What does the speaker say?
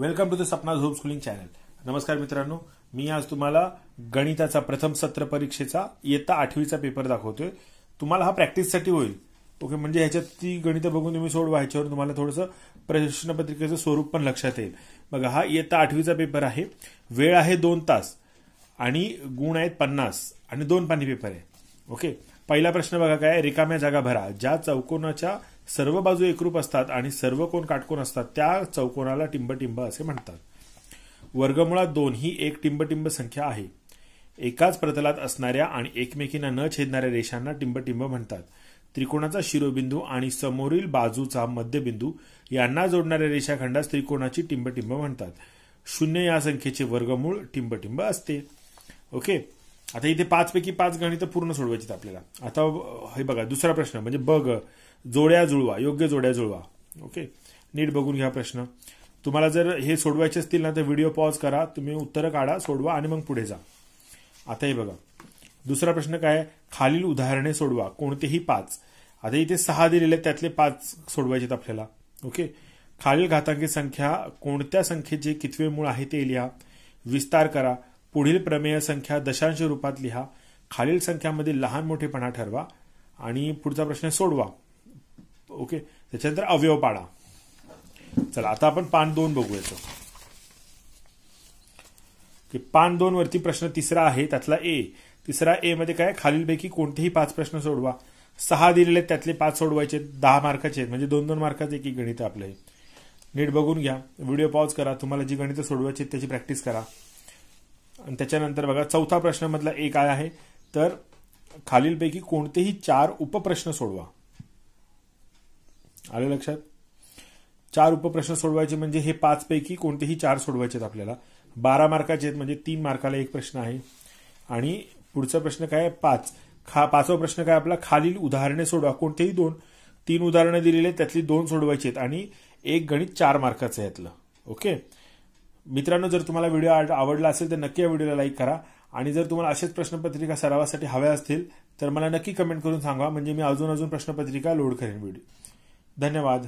welcome to the Sapna झोप schooling channel नमस्कार मित्रांनो मी आज तुम्हाला गणिताचा प्रथम सत्र परीक्षेचा इयत्ता आठवीचा पेपर दाखवतोय तुम्हाला हा प्रॅक्टिससाठी होईल ओके म्हणजे ह्याच्यात ती गणितं बघून तुम्ही सोडवा ह्याच्यावर तुम्हाला थोडंसं प्रश्नपत्रिकेचं स्वरूप पण लक्षात येईल बघा हा इयत्ता आठवीचा पेपर आहे वेळ आहे दोन तास आणि गुण आहेत पन्नास आणि दोन पाणी पेपर आहे ओके पहिला प्रश्न बघा काय रिकाम्या जागा भरा ज्या चौकोनाच्या सर्व बाजू एकरूप असतात आणि सर्व कोण काटकोण असतात त्या चौकोनाला टिंबटिंब असे म्हणतात वर्गमुळात दोन ही एक टिंबटिंब संख्या आहे एकाच प्रतलात असणाऱ्या आणि एकमेकींना न छेदणाऱ्या रेषांना टिंबटिंब म्हणतात त्रिकोणाचा शिरोबिंदू आणि समोरील बाजूचा मध्यबिंदू यांना जोडणाऱ्या रेषाखंडास त्रिकोणाची टिंबटिंब म्हणतात शून्य या संख्येचे वर्गमूळ टिंबटिंब असते ओके आता इथे पाचपैकी पाच गणितं पूर्ण सोडवायची आपल्याला आता हे बघा दुसरा प्रश्न म्हणजे बघ जोड्या जुळवा योग्य जोड्या जुळवा ओके नीट बघून घ्या प्रश्न तुम्हाला जर हे सोडवायचे असतील ना तर व्हिडिओ पॉज करा तुम्ही उत्तरं काढा सोडवा आणि मग पुढे जा आता हे बघा दुसरा प्रश्न काय खालील उदाहरणे सोडवा कोणतेही पाच आता इथे सहा दिलेले त्यातले पाच सोडवायचे आपल्याला ओके खालील घातांकी संख्या कोणत्या संख्येचे कितवे मूळ आहे ते लिहा विस्तार करा पुढील प्रमेय संख्या दशांश रूपात लिहा खालील संख्यामध्ये लहान मोठेपणा ठरवा आणि पुढचा प्रश्न सोडवा ओके त्याच्यानंतर अवयव पाडा चला आता आपण पान दोन बघूयाच पान दोन वरती प्रश्न तिसरा आहे त्यातला ए तिसरा ए मध्ये काय खालीलपैकी कोणतेही पाच प्रश्न सोडवा सहा दिलेले त्यातले पाच सोडवायचे दहा मार्काचे म्हणजे दोन दोन मार्काचे की गणित आपलं नीट बघून घ्या व्हिडिओ पॉज करा तुम्हाला जी गणित सोडवायची त्याची प्रॅक्टिस करा आणि त्याच्यानंतर बघा चौथा प्रश्नामधला एक काय आहे तर खालीलपैकी कोणतेही चार उपप्रश्न सोडवा आले लक्षात चार उपप्रश्न सोडवायचे म्हणजे हे पाच पैकी कोणतेही चार सोडवायचे आहेत आपल्याला बारा मार्काचे आहेत म्हणजे तीन मार्काला एक प्रश्न आहे आणि पुढचा प्रश्न काय आहे पाच खा पाचवा प्रश्न काय आपला खालील उदाहरणे सोडवा कोणतेही दोन तीन उदाहरणे दिलेली आहेत त्यातली दोन सोडवायची आहेत आणि एक गणित चार मार्काचं आहे यातलं ओके मित्रांनो जर तुम्हाला व्हिडिओ आवडला असेल तर नक्की या व्हिडिओला लाईक करा आणि जर तुम्हाला असेच प्रश्नपत्रिका सरावासाठी हव्या असतील तर मला नक्की कमेंट करून सांगा म्हणजे मी अजून अजून प्रश्नपत्रिका लोड करेन व्हिडिओ धन्यवाद